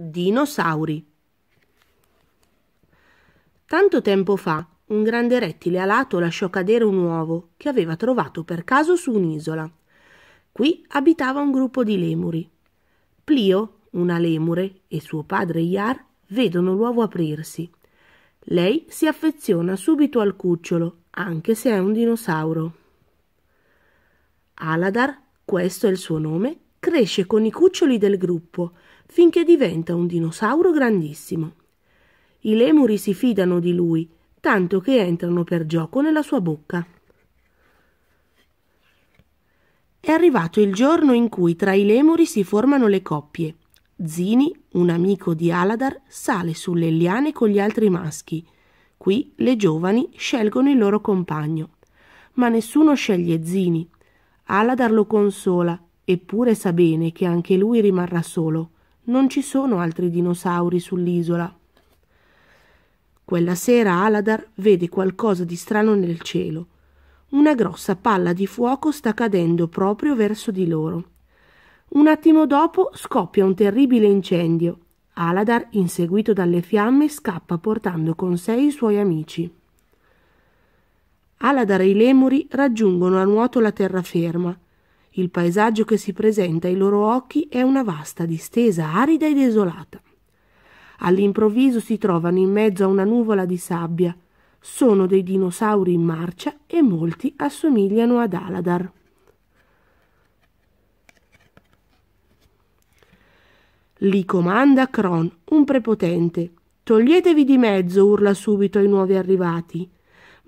Dinosauri. Tanto tempo fa, un grande rettile alato lasciò cadere un uovo che aveva trovato per caso su un'isola. Qui abitava un gruppo di lemuri. Plio, una lemure, e suo padre Iar vedono l'uovo aprirsi. Lei si affeziona subito al cucciolo, anche se è un dinosauro. Aladar, questo è il suo nome, cresce con i cuccioli del gruppo finché diventa un dinosauro grandissimo. I lemuri si fidano di lui, tanto che entrano per gioco nella sua bocca. È arrivato il giorno in cui tra i lemuri si formano le coppie. Zini, un amico di Aladar, sale sulle liane con gli altri maschi. Qui le giovani scelgono il loro compagno. Ma nessuno sceglie Zini. Aladar lo consola Eppure sa bene che anche lui rimarrà solo. Non ci sono altri dinosauri sull'isola. Quella sera Aladar vede qualcosa di strano nel cielo. Una grossa palla di fuoco sta cadendo proprio verso di loro. Un attimo dopo scoppia un terribile incendio. Aladar, inseguito dalle fiamme, scappa portando con sé i suoi amici. Aladar e i lemuri raggiungono a nuoto la terraferma. Il paesaggio che si presenta ai loro occhi è una vasta distesa arida e desolata. All'improvviso si trovano in mezzo a una nuvola di sabbia. Sono dei dinosauri in marcia e molti assomigliano ad Aladar. Li comanda Cron, un prepotente. Toglietevi di mezzo, urla subito ai nuovi arrivati.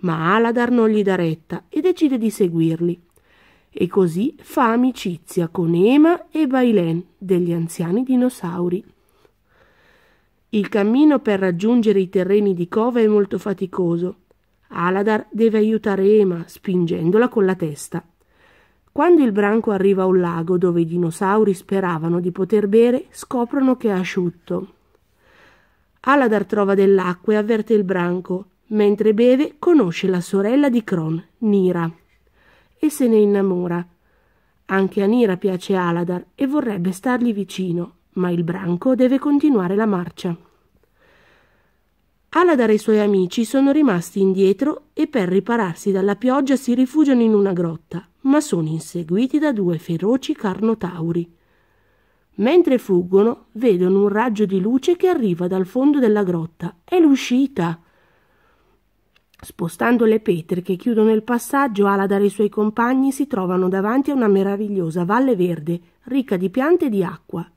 Ma Aladar non gli dà retta e decide di seguirli e così fa amicizia con Ema e Bailen degli anziani dinosauri. Il cammino per raggiungere i terreni di cova è molto faticoso. Aladar deve aiutare Ema spingendola con la testa. Quando il branco arriva a un lago dove i dinosauri speravano di poter bere, scoprono che è asciutto. Aladar trova dell'acqua e avverte il branco. Mentre beve, conosce la sorella di Kron, Nira e se ne innamora. Anche a Nira piace Aladar e vorrebbe stargli vicino, ma il branco deve continuare la marcia. Aladar e i suoi amici sono rimasti indietro e per ripararsi dalla pioggia si rifugiano in una grotta, ma sono inseguiti da due feroci carnotauri. Mentre fuggono, vedono un raggio di luce che arriva dal fondo della grotta. È l'uscita! Spostando le pietre che chiudono il passaggio, Aladar e i suoi compagni si trovano davanti a una meravigliosa valle verde, ricca di piante e di acqua.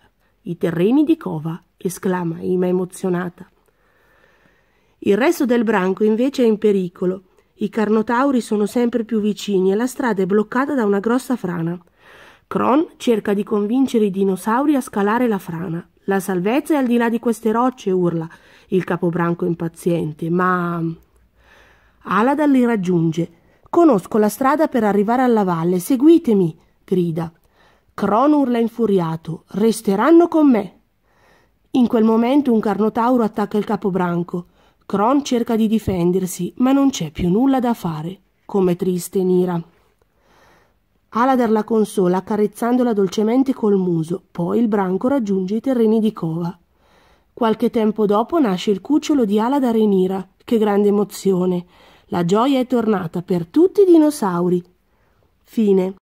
I terreni di cova, esclama Ima emozionata. Il resto del branco invece è in pericolo. I carnotauri sono sempre più vicini e la strada è bloccata da una grossa frana. Cron cerca di convincere i dinosauri a scalare la frana. La salvezza è al di là di queste rocce, urla il capobranco impaziente, ma Aladar li raggiunge. Conosco la strada per arrivare alla valle, seguitemi, grida. Cron urla infuriato, resteranno con me. In quel momento un carnotauro attacca il capobranco. Cron cerca di difendersi, ma non c'è più nulla da fare. Come triste Nira. Aladar la consola accarezzandola dolcemente col muso, poi il branco raggiunge i terreni di cova. Qualche tempo dopo nasce il cucciolo di Aladar e Nira. Che grande emozione! La gioia è tornata per tutti i dinosauri. Fine.